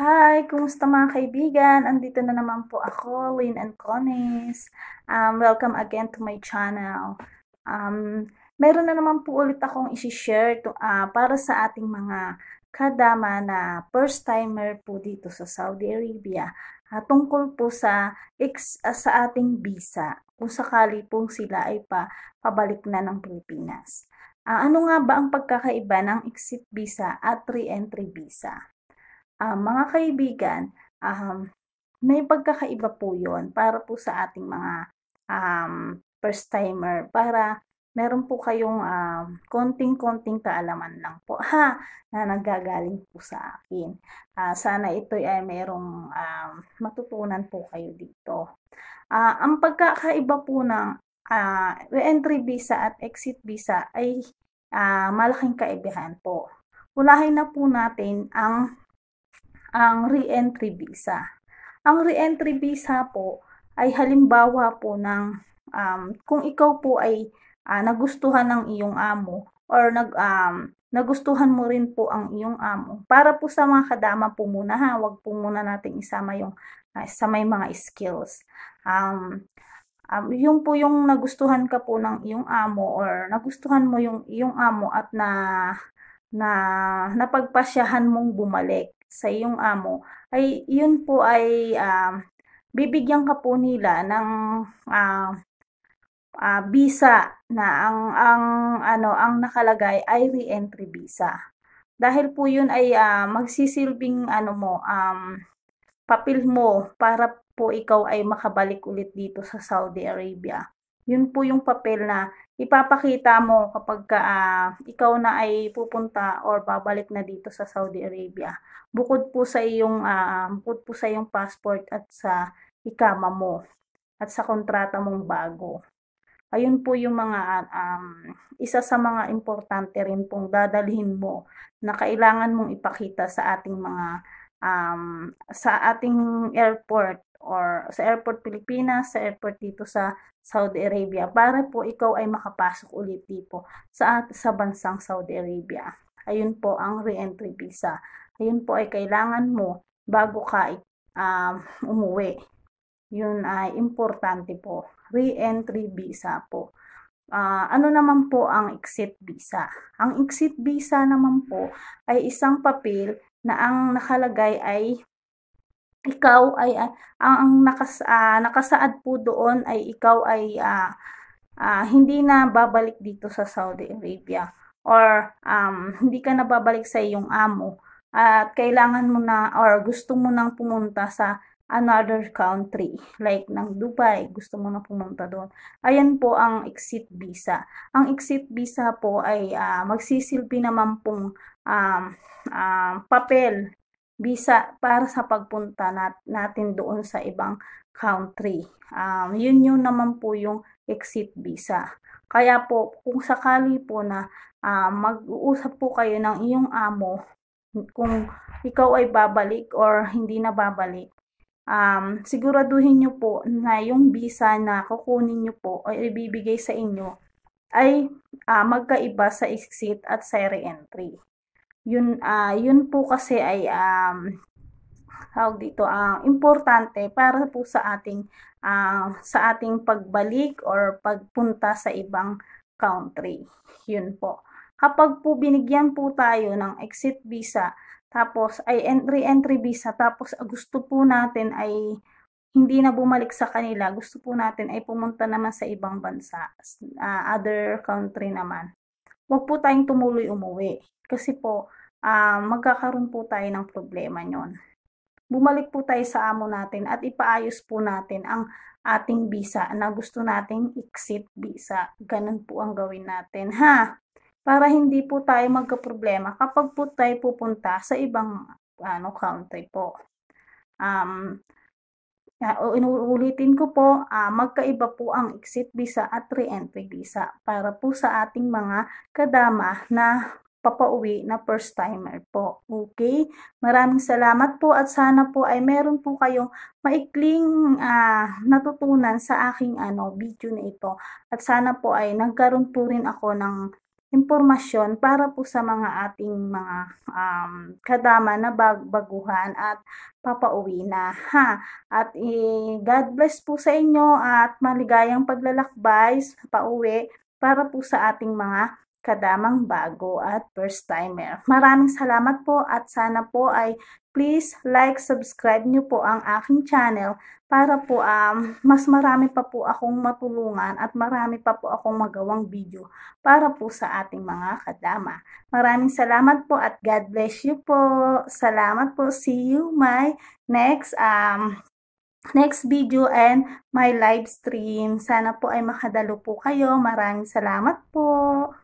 Hi! Kumusta mga kaibigan? Andito na naman po ako, Lynn and Conis. Um, welcome again to my channel. Um, meron na naman po ulit akong isi-share to, uh, para sa ating mga kadama na first timer po dito sa Saudi Arabia uh, tungkol po sa ex, uh, sa ating visa kung sakali pong sila ay pa pabalik na ng Pilipinas. Uh, ano nga ba ang pagkakaiba ng exit visa at re-entry visa? uh, mga kaibigan, um, may pagkakaiba po yon para po sa ating mga um, first timer para meron po kayong um, konting-konting kaalaman lang po ha na nagagaling po sa akin. Uh, sana ito ay merong um, matutunan po kayo dito. Uh, ang pagkakaiba po ng uh, re-entry visa at exit visa ay uh, malaking kaibahan po. Unahin na po natin ang ang re-entry visa. Ang re-entry visa po ay halimbawa po ng um, kung ikaw po ay uh, nagustuhan ng iyong amo or nag um, nagustuhan mo rin po ang iyong amo. Para po sa mga kadama po muna ha, wag po muna nating isama yung uh, sa may mga skills. Um, um, yung po yung nagustuhan ka po ng iyong amo or nagustuhan mo yung iyong amo at na na napagpasyahan mong bumalik sa iyong amo, ay yun po ay uh, bibigyan ka po nila ng uh, ah, uh, ah, visa na ang ang ano ang nakalagay ay re-entry visa. Dahil po 'yun ay uh, magsisilbing ano mo um papel mo para po ikaw ay makabalik ulit dito sa Saudi Arabia. Yun po yung papel na ipapakita mo kapag uh, ikaw na ay pupunta or babalik na dito sa Saudi Arabia. Bukod po sa iyong uh, bukod po sa iyong passport at sa ikama mo at sa kontrata mong bago. Ayun po yung mga um, isa sa mga importante rin pong dadalhin mo na kailangan mong ipakita sa ating mga um, sa ating airport or sa airport Pilipinas, sa airport dito sa Saudi Arabia para po ikaw ay makapasok ulit dito sa, sa bansang Saudi Arabia. Ayun po ang re-entry visa. Ayun po ay kailangan mo bago ka um, umuwi. Yun ay importante po. Re-entry visa po. Uh, ano naman po ang exit visa? Ang exit visa naman po ay isang papel na ang nakalagay ay ikaw ay uh, ang, ang nakas, uh, nakasaad po doon ay ikaw ay uh, uh, hindi na babalik dito sa Saudi Arabia or um, hindi ka na babalik sa iyong amo at uh, kailangan mo na or gusto mo nang pumunta sa another country like ng Dubai gusto mo na pumunta doon ayan po ang exit visa ang exit visa po ay uh, magsisilbi naman pong um, um, papel visa para sa pagpunta nat- natin doon sa ibang country um, yun yun naman po yung exit visa kaya po kung sakali po na uh, mag-uusap po kayo ng iyong amo kung ikaw ay babalik or hindi na babalik um, siguraduhin nyo po na yung visa na kukunin nyo po o ibibigay sa inyo ay uh, magkaiba sa exit at sa re-entry. Yun, uh, yun po kasi ay um, how dito, uh, importante para po sa ating uh, sa ating pagbalik or pagpunta sa ibang country. Yun po. Kapag po binigyan po tayo ng exit visa, tapos ay entry-entry visa. Tapos gusto po natin ay hindi na bumalik sa kanila. Gusto po natin ay pumunta naman sa ibang bansa, uh, other country naman. Huwag po tayong tumuloy umuwi. Kasi po, uh, magkakaroon po tayo ng problema nyon. Bumalik po tayo sa amo natin at ipaayos po natin ang ating visa na gusto nating exit visa. Ganun po ang gawin natin, ha? para hindi po tayo magkaproblema kapag po tayo pupunta sa ibang ano country po. Um, Uh, inuulitin ko po, uh, magkaiba po ang exit visa at re-entry visa para po sa ating mga kadama na papauwi na first timer po. Okay? Maraming salamat po at sana po ay meron po kayong maikling uh, natutunan sa aking ano video na ito. At sana po ay nagkaroon po rin ako ng impormasyon para po sa mga ating mga um, kadama na bag baguhan at papauwi na ha. At eh, God bless po sa inyo at maligayang paglalakbay sa pauwi para po sa ating mga kadamang bago at first timer. Maraming salamat po at sana po ay please like, subscribe nyo po ang aking channel para po um, mas marami pa po akong matulungan at marami pa po akong magawang video para po sa ating mga kadama. Maraming salamat po at God bless you po. Salamat po. See you my next um, next video and my live stream. Sana po ay makadalo po kayo. Maraming salamat po.